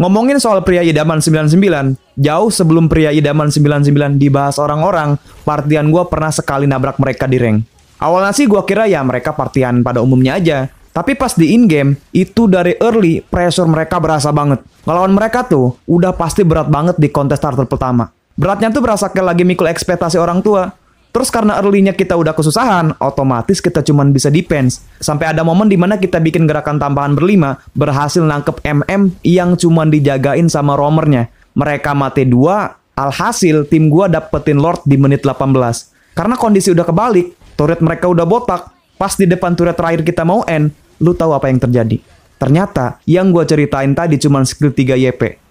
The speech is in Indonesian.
Ngomongin soal pria idaman 99, jauh sebelum pria idaman 99 dibahas orang-orang, partian gue pernah sekali nabrak mereka di rank. Awalnya sih gue kira ya mereka partian pada umumnya aja, tapi pas di in-game, itu dari early, pressure mereka berasa banget. Ngelawan mereka tuh, udah pasti berat banget di kontes starter pertama. Beratnya tuh berasa kayak lagi mikul ekspektasi orang tua. Terus karena early-nya kita udah kesusahan, otomatis kita cuman bisa defense. Sampai ada momen dimana kita bikin gerakan tambahan berlima, berhasil nangkep MM yang cuman dijagain sama romernya. Mereka mati dua, alhasil tim gua dapetin Lord di menit 18. Karena kondisi udah kebalik, turret mereka udah botak, pas di depan turret terakhir kita mau end, lu tahu apa yang terjadi. Ternyata, yang gua ceritain tadi cuman skill 3 YP.